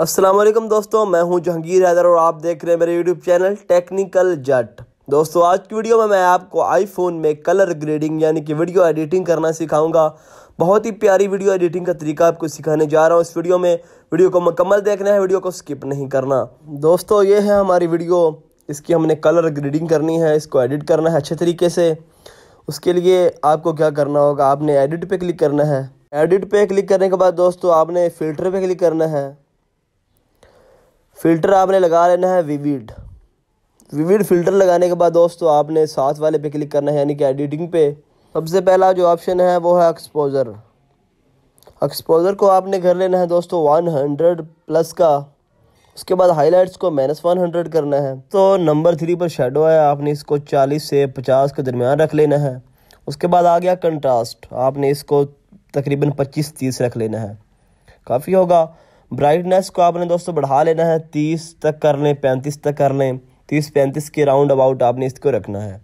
असलम दोस्तों मैं हूं जहांगीर हैदर और आप देख रहे हैं मेरे यूट्यूब चैनल टेक्निकल जट दोस्तों आज की वीडियो में मैं आपको आईफोन में कलर ग्रेडिंग यानी कि वीडियो एडिटिंग करना सिखाऊंगा बहुत ही प्यारी वीडियो एडिटिंग का तरीका आपको सिखाने जा रहा हूँ इस वीडियो में वीडियो को मुकम्मल देखना है वीडियो को स्किप नहीं करना दोस्तों ये है हमारी वीडियो इसकी हमने कलर ग्रेडिंग करनी है इसको एडिट करना है अच्छे तरीके से उसके लिए आपको क्या करना होगा आपने एडिट पर क्लिक करना है एडिट पर क्लिक करने के बाद दोस्तों आपने फिल्टर पर क्लिक करना है फ़िल्टर आपने लगा लेना है विविड विविड फ़िल्टर लगाने के बाद दोस्तों आपने साथ वाले पे क्लिक करना है यानी कि एडिटिंग पे सबसे पहला जो ऑप्शन है वो है एक्सपोज़र एक्सपोज़र को आपने कर लेना है दोस्तों 100 प्लस का उसके बाद हाईलाइट्स को माइनस वन हंड्रेड करना है तो नंबर थ्री पर शेडो है आपने इसको चालीस से पचास के दरमियान रख लेना है उसके बाद आ गया कंट्रास्ट आपने इसको तकरीबन पच्चीस तीस रख लेना है काफ़ी होगा ब्राइटनेस को आपने दोस्तों बढ़ा लेना है तीस तक कर लें पैंतीस तक कर लें तीस पैंतीस के राउंड अबाउट आपने इसको रखना है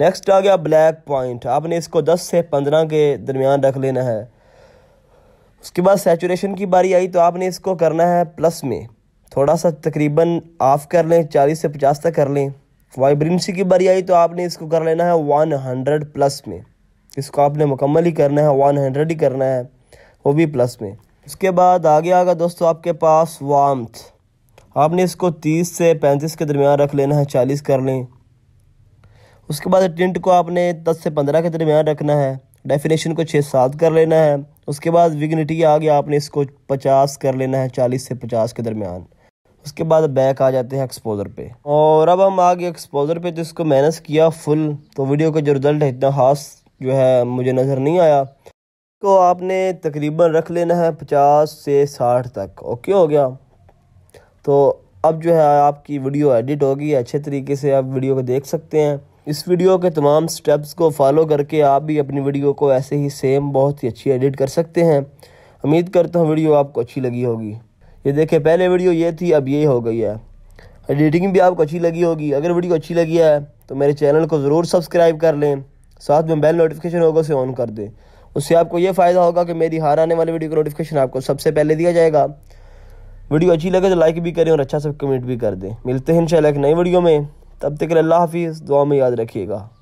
नेक्स्ट आ गया ब्लैक पॉइंट आपने इसको दस से पंद्रह के दरमियान रख लेना है उसके बाद सेचुरेशन की बारी आई तो आपने इसको करना है प्लस में थोड़ा सा तकरीबन ऑफ कर लें चालीस से पचास तक कर लें वाइब्रेंसी की बारी आई तो आपने इसको कर लेना है वन हंड्रेड प्लस में इसको आपने मुकम्मल ही करना है वन हंड्रेड ही करना है वो भी प्लस में इसके बाद आगे आगे दोस्तों आपके पास वाम्थ आपने इसको 30 से 35 के दरमियान रख लेना है 40 कर लें उसके बाद टिंट को आपने 10 से 15 के दरमियान रखना है डेफिनेशन को छः सात कर लेना है उसके बाद विग्निटी आ गया आपने इसको 50 कर लेना है 40 से 50 के दरमियान उसके बाद बैक आ जाते हैं एक्सपोजर पे और अब हम आगे एक्सपोजर पे तो इसको किया फुल तो वीडियो का जो रिजल्ट है इतना खास जो है मुझे नज़र नहीं आया को आपने तकरीबन रख लेना है पचास से साठ तक ओके हो गया तो अब जो है आपकी वीडियो एडिट होगी अच्छे तरीके से आप वीडियो को देख सकते हैं इस वीडियो के तमाम स्टेप्स को फॉलो करके आप भी अपनी वीडियो को ऐसे ही सेम बहुत ही अच्छी एडिट कर सकते हैं उम्मीद करता हूँ वीडियो आपको अच्छी लगी होगी ये देखें पहले वीडियो ये थी अब ये हो गई है एडिटिंग भी आपको अच्छी लगी होगी अगर वीडियो अच्छी लगी है तो मेरे चैनल को ज़रूर सब्सक्राइब कर लें साथ में बेल नोटिफिकेशन होगा उसे ऑन कर दें उससे आपको ये फ़ायदा होगा कि मेरी हार आने वाली वीडियो का नोटिफिकेशन आपको सबसे पहले दिया जाएगा वीडियो अच्छी लगे तो लाइक भी करें और अच्छा सा कमेंट भी कर दें मिलते हैं इंशाल्लाह एक नई वीडियो में तब तक अल्लाह हाफिज़ दुआ में याद रखिएगा